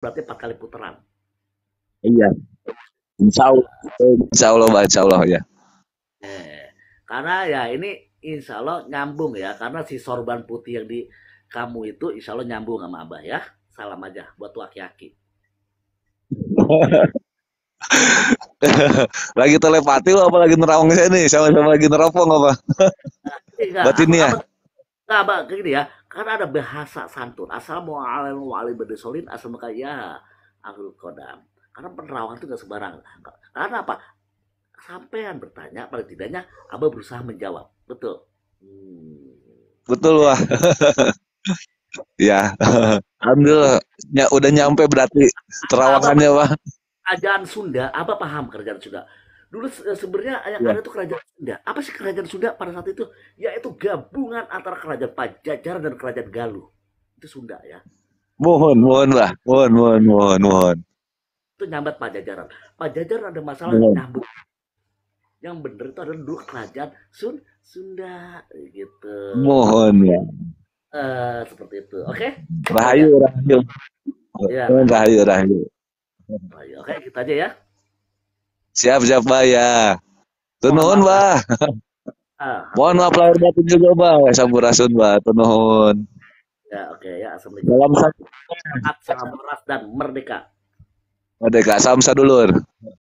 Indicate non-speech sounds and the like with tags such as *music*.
berarti empat kali putaran. Iya. Insya Allah, insya Allah, insya Allah ya. Eh, karena ya ini insya Allah nyambung ya, karena si sorban putih yang di kamu itu insya Allah nyambung sama Abah ya. Salam aja buat waki-waki. *laughs* lagi telepati lo apa lagi nerawang saya nih sama-sama lagi neropong apa? Batinnya. Nah, Mbak, gini ya, karena ada bahasa santun. Assalamualaikum warahmatullahi wabarakatuh. Assalamualaikum ya Ahlul Kodam. Karena penerawang itu gak sebarang. Karena apa? Sampean bertanya, paling tidaknya Abah berusaha menjawab. Betul. Hmm. Betul, wah. *laughs* ya. Alhamdulillah, ya, udah nyampe berarti terawangannya, wah. Kerajaan Sunda, apa paham kerajaan Sunda? Dulu eh, sebenarnya yang ya. ada itu kerajaan Sunda. Apa sih kerajaan Sunda pada saat itu? Yaitu gabungan antara kerajaan Pajajaran dan kerajaan Galuh. Itu Sunda ya. Mohon, mohon lah. Mohon, mohon, mohon, mohon. Itu nyambat Pajajaran. Pajajaran ada masalah mohon. nyambut. Yang bener itu adalah dulu kerajaan Sun Sunda gitu. Mohon ya. Uh, seperti itu, oke? Okay? Rahayu, rahayu. Ya. Rahayu, rahayu. Oke, okay, kita aja ya. Siap siap mbak ya. tenun bah. *laughs* Mohon maaf lahir batin juga bah. Sampurasun bah. tenun, Ya oke okay, ya. Assalamualaikum. salam saat sehat, dan merdeka. Merdeka. Salam sadulur.